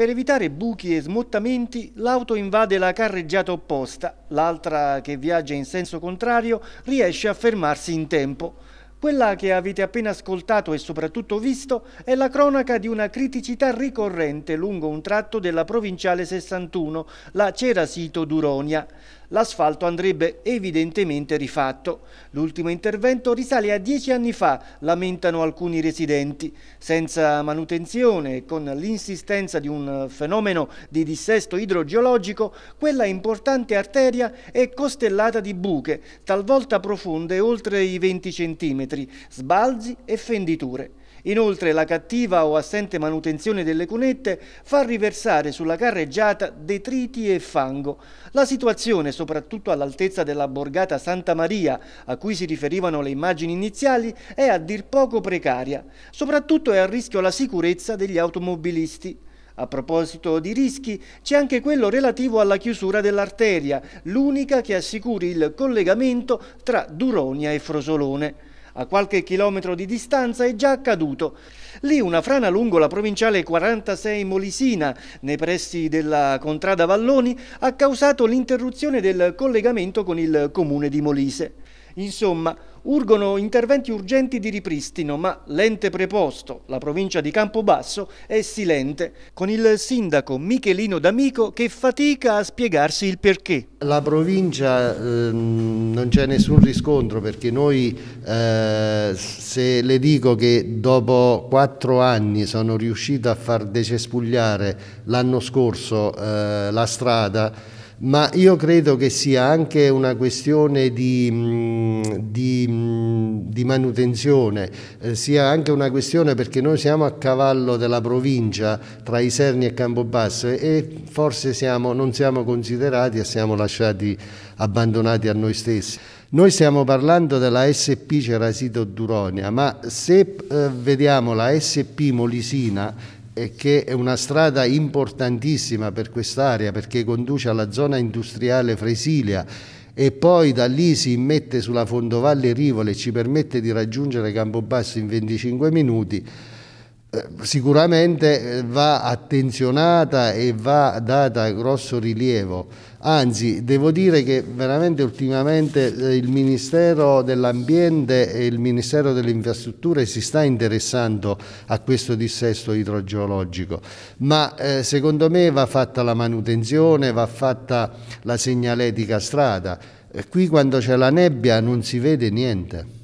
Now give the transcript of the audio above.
Per evitare buchi e smottamenti, l'auto invade la carreggiata opposta, l'altra che viaggia in senso contrario riesce a fermarsi in tempo. Quella che avete appena ascoltato e soprattutto visto è la cronaca di una criticità ricorrente lungo un tratto della provinciale 61, la Cerasito d'Uronia. L'asfalto andrebbe evidentemente rifatto. L'ultimo intervento risale a dieci anni fa, lamentano alcuni residenti. Senza manutenzione e con l'insistenza di un fenomeno di dissesto idrogeologico, quella importante arteria è costellata di buche, talvolta profonde oltre i 20 cm millimetri, sbalzi e fenditure. Inoltre la cattiva o assente manutenzione delle cunette fa riversare sulla carreggiata detriti e fango. La situazione, soprattutto all'altezza della borgata Santa Maria, a cui si riferivano le immagini iniziali, è a dir poco precaria. Soprattutto è a rischio la sicurezza degli automobilisti. A proposito di rischi, c'è anche quello relativo alla chiusura dell'arteria, l'unica che assicuri il collegamento tra Duronia e Frosolone. A qualche chilometro di distanza è già accaduto. Lì una frana lungo la provinciale 46 Molisina, nei pressi della contrada Valloni, ha causato l'interruzione del collegamento con il comune di Molise. Insomma, Urgono interventi urgenti di ripristino, ma l'ente preposto, la provincia di Campobasso, è silente, con il sindaco Michelino D'Amico che fatica a spiegarsi il perché. La provincia eh, non c'è nessun riscontro perché noi, eh, se le dico che dopo quattro anni sono riuscito a far decespugliare l'anno scorso eh, la strada, ma io credo che sia anche una questione di mm, manutenzione, eh, sia anche una questione perché noi siamo a cavallo della provincia tra Iserni e Campobasso e forse siamo, non siamo considerati e siamo lasciati abbandonati a noi stessi. Noi stiamo parlando della SP Cerasito Duronia, ma se eh, vediamo la SP Molisina eh, che è una strada importantissima per quest'area perché conduce alla zona industriale Fresilia e poi da lì si immette sulla fondovalle Rivole e ci permette di raggiungere Campobasso in 25 minuti eh, sicuramente eh, va attenzionata e va data grosso rilievo. Anzi, devo dire che veramente ultimamente eh, il Ministero dell'Ambiente e il Ministero delle Infrastrutture si sta interessando a questo dissesto idrogeologico, ma eh, secondo me va fatta la manutenzione, va fatta la segnaletica strada. Qui quando c'è la nebbia non si vede niente.